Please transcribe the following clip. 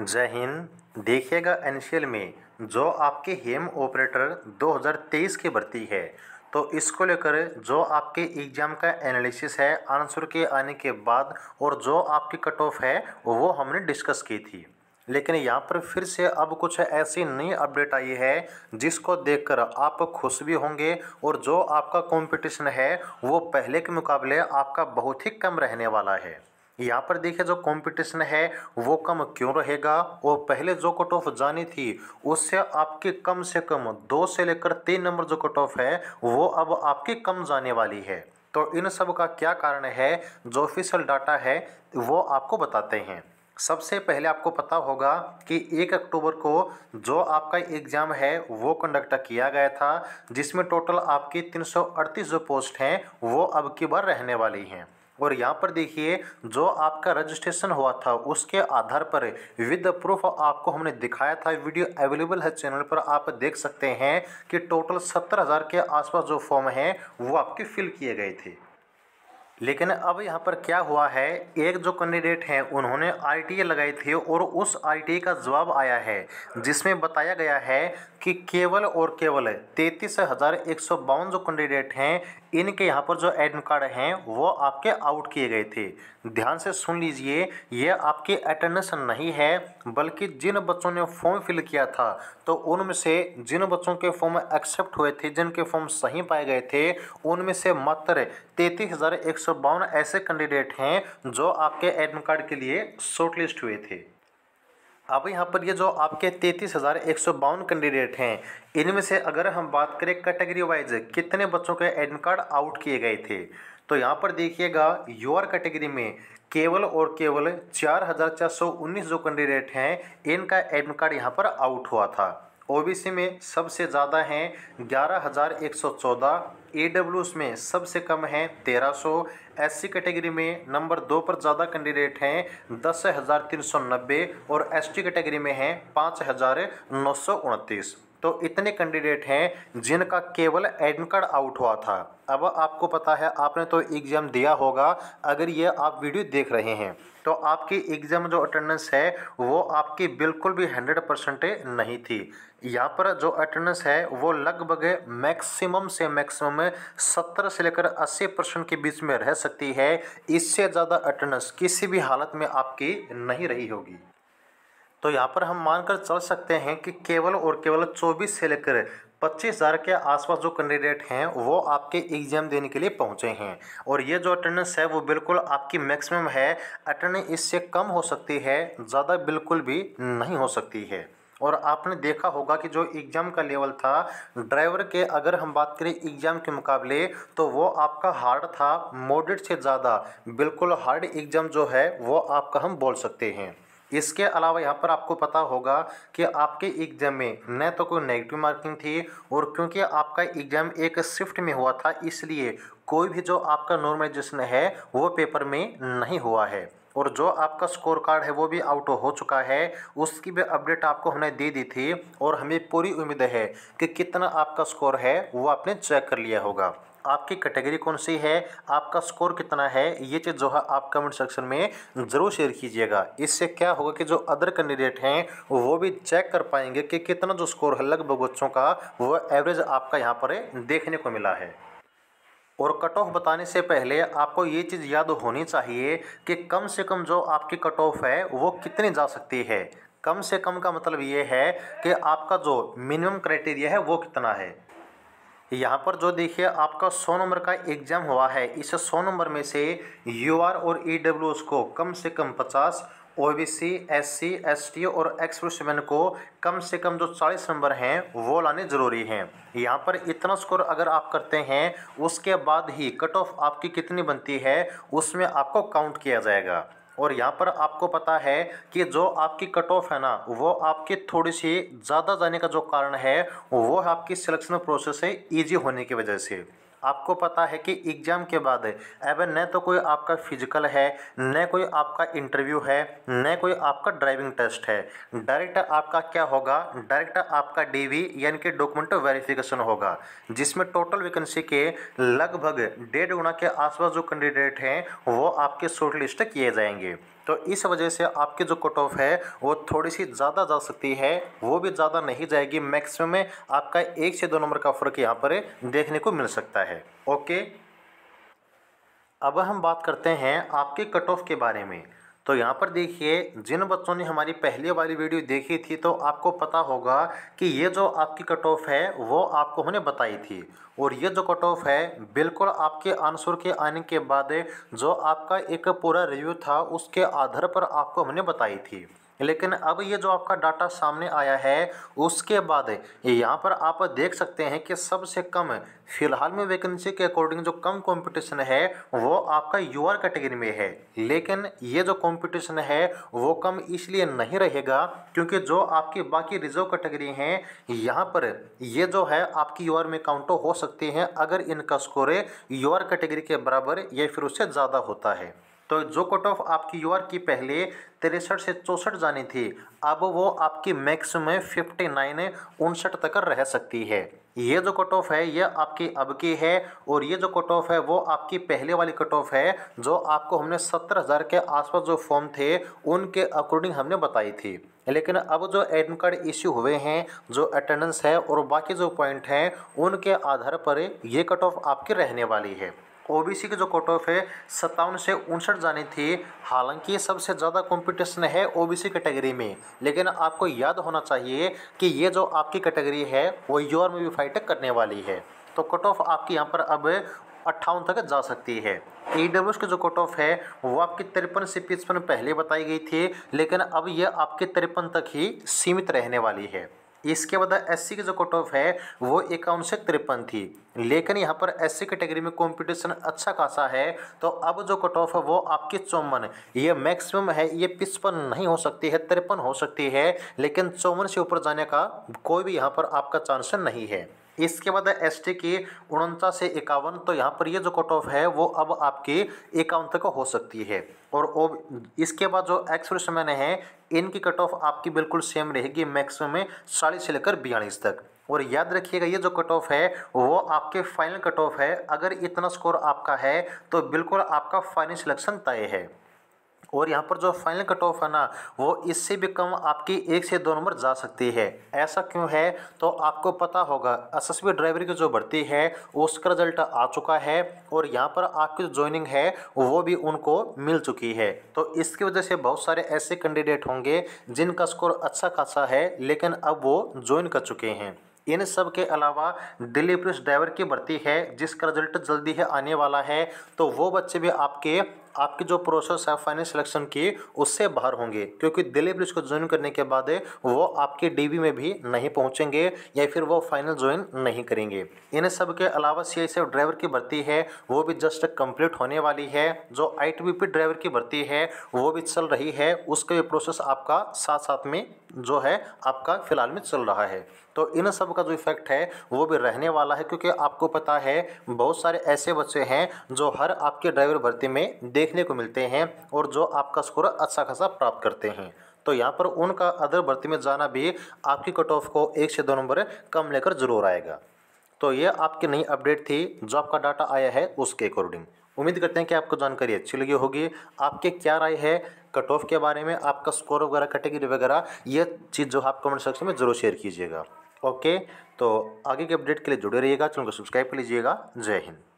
जय हिंद देखिएगा एनशियल में जो आपके हेम ऑपरेटर 2023 की भर्ती है तो इसको लेकर जो आपके एग्ज़ाम का एनालिसिस है आंसर के आने के बाद और जो आपकी कट ऑफ है वो हमने डिस्कस की थी लेकिन यहाँ पर फिर से अब कुछ ऐसी नई अपडेट आई है जिसको देखकर आप खुश भी होंगे और जो आपका कंपटीशन है वो पहले के मुकाबले आपका बहुत ही कम रहने वाला है यहाँ पर देखिए जो कंपटीशन है वो कम क्यों रहेगा और पहले जो कट ऑफ जानी थी उससे आपके कम से कम दो से लेकर तीन नंबर जो कट ऑफ है वो अब आपकी कम जाने वाली है तो इन सब का क्या कारण है जो ऑफिशियल डाटा है वो आपको बताते हैं सबसे पहले आपको पता होगा कि एक अक्टूबर को जो आपका एग्ज़ाम है वो कंडक्ट किया गया था जिसमें टोटल आपकी तीन जो पोस्ट हैं वो अब की बार रहने वाली हैं और यहाँ पर देखिए जो आपका रजिस्ट्रेशन हुआ था उसके आधार पर विद प्रूफ आपको हमने दिखाया था वीडियो अवेलेबल है चैनल पर आप देख सकते हैं कि टोटल सत्तर हज़ार के आसपास जो फॉर्म है वो आपके फिल किए गए थे लेकिन अब यहाँ पर क्या हुआ है एक जो कैंडिडेट हैं उन्होंने आई e लगाई थी और उस आई e का जवाब आया है जिसमें बताया गया है कि केवल और केवल तैंतीस हज़ार एक सौ बावन जो कैंडिडेट हैं इनके यहाँ पर जो एडमिट कार्ड हैं वो आपके आउट किए गए थे ध्यान से सुन लीजिए यह आपकी अटेंडेंस नहीं है बल्कि जिन बच्चों ने फॉर्म फिल किया था तो उनमें से जिन बच्चों के फॉर्म एक्सेप्ट हुए थे जिनके फॉर्म सही पाए गए थे उनमें से मात्र तैतीस हज़ार एक सौ बावन ऐसे कैंडिडेट हैं जो आपके एडमिट कार्ड के लिए शॉर्टलिस्ट हुए थे अब यहाँ पर ये जो आपके तैंतीस हज़ार एक सौ बावन कैंडिडेट हैं इनमें से अगर हम बात करें कैटेगरी वाइज कितने बच्चों के एडमिट कार्ड आउट किए गए थे तो यहाँ पर देखिएगा योर कैटेगरी में केवल और केवल चार हज़ार चार सौ उन्नीस जो कैंडिडेट हैं इनका एडमिट कार्ड यहाँ पर आउट हुआ था ओबीसी में सबसे ज़्यादा हैं ग्यारह हज़ार एक सौ चौदह ए में सबसे कम है 1300 एससी कैटेगरी में नंबर दो पर ज़्यादा कैंडिडेट हैं दस हज़ार तीन सौ नब्बे और एसटी कैटेगरी में हैं पाँच हज़ार नौ सौ उनतीस तो इतने कैंडिडेट हैं जिनका केवल कार्ड आउट हुआ था अब आपको पता है आपने तो एग्ज़ाम दिया होगा अगर ये आप वीडियो देख रहे हैं तो आपकी एग्ज़ाम जो अटेंडेंस है वो आपकी बिल्कुल भी हंड्रेड परसेंट नहीं थी यहाँ पर जो अटेंडेंस है वो लगभग मैक्सिमम से मैक्सिमम सत्तर से लेकर अस्सी परसेंट के बीच में रह सकती है इससे ज़्यादा अटेंडेंस किसी भी हालत में आपकी नहीं रही होगी तो यहाँ पर हम मानकर चल सकते हैं कि केवल और केवल चौबीस से लेकर पच्चीस हज़ार के आसपास जो कैंडिडेट हैं वो आपके एग्ज़ाम देने के लिए पहुँचे हैं और ये जो अटेंडेंस है वो बिल्कुल आपकी मैक्सिमम है अटेंडेंस इससे कम हो सकती है ज़्यादा बिल्कुल भी नहीं हो सकती है और आपने देखा होगा कि जो एग्ज़ाम का लेवल था ड्राइवर के अगर हम बात करें एग्ज़ाम के मुकाबले तो वो आपका हार्ड था मॉडरेट से ज़्यादा बिल्कुल हार्ड एग्ज़ाम जो है वो आपका हम बोल सकते हैं इसके अलावा यहाँ पर आपको पता होगा कि आपके एग्जाम में न तो कोई नेगेटिव मार्किंग थी और क्योंकि आपका एग्जाम एक शिफ्ट में हुआ था इसलिए कोई भी जो आपका नॉर्मलाइजेशन है वो पेपर में नहीं हुआ है और जो आपका स्कोर कार्ड है वो भी आउट हो चुका है उसकी भी अपडेट आपको हमने दे दी थी और हमें पूरी उम्मीद है कि कितना आपका स्कोर है वो आपने चेक कर लिया होगा आपकी कैटेगरी कौन सी है आपका स्कोर कितना है ये चीज़ जो है आप कमेंट सेक्शन में ज़रूर शेयर कीजिएगा इससे क्या होगा कि जो अदर कैंडिडेट हैं वो भी चेक कर पाएंगे कि कितना जो स्कोर है लगभग बच्चों का वो एवरेज आपका यहाँ पर देखने को मिला है और कट ऑफ बताने से पहले आपको ये चीज़ याद होनी चाहिए कि कम से कम जो आपकी कट ऑफ है वो कितनी जा सकती है कम से कम का मतलब ये है कि आपका जो मिनिमम क्राइटेरिया है वो कितना है यहाँ पर जो देखिए आपका सौ नंबर का एग्जाम हुआ है इस सौ नंबर में से यू आर और ई डब्ल्यू एस को कम से कम पचास O B C S C S T और सेवन को कम से कम जो चालीस नंबर हैं वो लाने ज़रूरी हैं यहाँ पर इतना स्कोर अगर आप करते हैं उसके बाद ही कट ऑफ आपकी कितनी बनती है उसमें आपको काउंट किया जाएगा और यहाँ पर आपको पता है कि जो आपकी कट ऑफ है ना वो आपके थोड़ी सी ज़्यादा जाने का जो कारण है वो है आपकी सिलेक्शन प्रोसेस है ईजी होने की वजह से आपको पता है कि एग्ज़ाम के बाद अब न तो कोई आपका फिजिकल है न कोई आपका इंटरव्यू है न कोई आपका ड्राइविंग टेस्ट है डायरेक्ट आपका क्या होगा डायरेक्ट आपका डीवी यानी कि डॉक्यूमेंट वेरिफिकेशन होगा जिसमें टोटल वैकेंसी के लगभग डेढ़ गुना के आसपास जो कैंडिडेट हैं वो आपके शॉर्ट लिस्ट किए जाएंगे तो इस वजह से आपकी जो कट ऑफ है वो थोड़ी सी ज़्यादा जा सकती है वो भी ज़्यादा नहीं जाएगी मैक्सिमम में आपका एक से दो नंबर का फ़र्क यहाँ पर देखने को मिल सकता है ओके अब हम बात करते हैं आपके कट ऑफ के बारे में तो यहाँ पर देखिए जिन बच्चों ने हमारी पहले वाली वीडियो देखी थी तो आपको पता होगा कि ये जो आपकी कट ऑफ है वो आपको हमने बताई थी और ये जो कट ऑफ है बिल्कुल आपके आंसर के आने के बाद जो आपका एक पूरा रिव्यू था उसके आधार पर आपको हमने बताई थी लेकिन अब ये जो आपका डाटा सामने आया है उसके बाद यहाँ पर आप देख सकते हैं कि सबसे कम फिलहाल में वैकेंसी के अकॉर्डिंग जो कम कंपटीशन है वो आपका यूआर कैटेगरी में है लेकिन ये जो कंपटीशन है वो कम इसलिए नहीं रहेगा क्योंकि जो आपकी बाकी रिजर्व कैटेगरी हैं यहाँ पर ये जो है आपकी यूआर में काउंट हो सकती हैं अगर इनका स्कोर यूआर कैटेगरी के बराबर या फिर उससे ज़्यादा होता है तो जो कट ऑफ आपकी यूआर की पहले तिरसठ से चौंसठ जानी थी अब वो आपकी मैक्स फिफ्टी नाइन उनसठ तक रह सकती है ये जो कट ऑफ है ये आपकी अब की है और ये जो कट ऑफ है वो आपकी पहले वाली कट ऑफ है जो आपको हमने सत्तर हज़ार के आसपास जो फॉर्म थे उनके अकॉर्डिंग हमने बताई थी लेकिन अब जो एडम कार्ड इश्यू हुए हैं जो अटेंडेंस है और बाकी जो पॉइंट हैं उनके आधार पर ये कट ऑफ आपकी रहने वाली है ओबीसी की जो कट ऑफ है सत्तावन से उनसठ जानी थी हालांकि सबसे ज़्यादा कंपटीशन है ओबीसी कैटेगरी में लेकिन आपको याद होना चाहिए कि ये जो आपकी कैटेगरी है वो योर में भी फाइट करने वाली है तो कट ऑफ आपकी यहाँ पर अब अट्ठावन तक जा सकती है ई डब्ल्यू की जो कट ऑफ है वो आपकी तिरपन से पिचपन पहले बताई गई थी लेकिन अब यह आपके तिरपन तक ही सीमित रहने वाली है इसके बाद एससी की जो कट ऑफ है वो इक्यावन से तिरपन थी लेकिन यहाँ पर एससी कैटेगरी में कंपटीशन अच्छा खासा है तो अब जो कट ऑफ है वो आपकी चौवन ये मैक्सिमम है ये पिचपन नहीं हो सकती है तिरपन हो सकती है लेकिन चौवन से ऊपर जाने का कोई भी यहाँ पर आपका चांस नहीं है इसके बाद एस टी की उनचास से इक्यावन तो यहाँ पर ये जो कट ऑफ है वो अब आपकी इक्यावन तक हो सकती है और इसके बाद जो एक्सप्रेस मैन है इनकी कट ऑफ आपकी बिल्कुल सेम रहेगी मैक्सिमम में चालीस से लेकर बयालीस तक और याद रखिएगा ये जो कट ऑफ है वो आपके फाइनल कट ऑफ है अगर इतना स्कोर आपका है तो बिल्कुल आपका फाइनल सिलेक्शन तय है और यहाँ पर जो फाइनल कट ऑफ है ना वो इससे भी कम आपकी एक से दो नंबर जा सकती है ऐसा क्यों है तो आपको पता होगा एसएसबी ड्राइवर की जो भर्ती है उसका रिजल्ट आ चुका है और यहाँ पर आपकी जो ज्वाइनिंग है वो भी उनको मिल चुकी है तो इसकी वजह से बहुत सारे ऐसे कैंडिडेट होंगे जिनका स्कोर अच्छा खासा है लेकिन अब वो ज्वाइन कर चुके हैं इन सब के अलावा दिल्ली पुलिस ड्राइवर की भर्ती है जिसका रिजल्ट जल्दी ही आने वाला है तो वो बच्चे भी आपके आपकी जो प्रोसेस है फाइनल सिलेक्शन की उससे बाहर होंगे क्योंकि दिल्ली पुलिस को ज्वाइन करने के बाद वो आपके डीबी में भी नहीं पहुंचेंगे या फिर वो फाइनल ज्वाइन नहीं करेंगे इन सब के अलावा सी ड्राइवर की भर्ती है वो भी जस्ट कंप्लीट होने वाली है जो आई ड्राइवर की भर्ती है वो भी चल रही है उसका भी प्रोसेस आपका साथ साथ में जो है आपका फिलहाल में चल रहा है तो इन सब का जो इफेक्ट है वो भी रहने वाला है क्योंकि आपको पता है बहुत सारे ऐसे बच्चे हैं जो हर आपके ड्राइवर भर्ती में देख देखने को मिलते हैं और जो आपका स्कोर अच्छा खासा प्राप्त करते हैं तो यहाँ पर उनका अदर भर्ती में जाना भी आपकी कट ऑफ को एक से दो नंबर कम लेकर जरूर आएगा तो ये आपकी नई अपडेट थी जो आपका डाटा आया है उसके अकॉर्डिंग उम्मीद करते हैं कि आपको जानकारी अच्छी लगी होगी आपके क्या राय है कट ऑफ के बारे में आपका स्कोर वगैरह कैटेगरी वगैरह ये चीज़ जो आप कमेंट सेक्शन में ज़रूर शेयर कीजिएगा ओके तो आगे के अपडेट के लिए जुड़े रहिएगा चैनल को सब्सक्राइब कर लीजिएगा जय हिंद